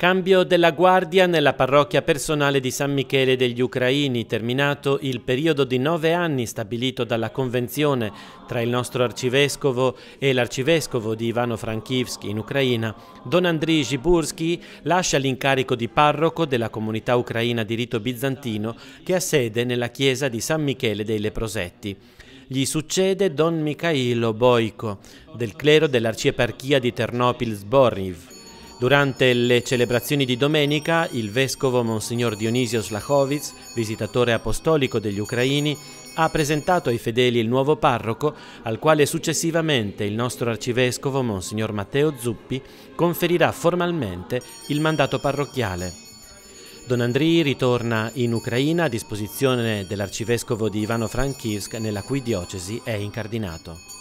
Cambio della guardia nella parrocchia personale di San Michele degli Ucraini, terminato il periodo di nove anni stabilito dalla Convenzione tra il nostro arcivescovo e l'arcivescovo di Ivano Frankivsky in Ucraina, Don Andrij Ziburski lascia l'incarico di parroco della comunità ucraina di rito bizantino che ha sede nella chiesa di San Michele dei Leprosetti. Gli succede Don Mikhailo Boiko, del clero dell'arcieparchia di Ternopil-Zboriv. Durante le celebrazioni di domenica, il vescovo Monsignor Dionisio Slachowicz, visitatore apostolico degli ucraini, ha presentato ai fedeli il nuovo parroco, al quale successivamente il nostro arcivescovo Monsignor Matteo Zuppi conferirà formalmente il mandato parrocchiale. Don Andrì ritorna in Ucraina a disposizione dell'arcivescovo di Ivano-Frankivsk, nella cui diocesi è incardinato.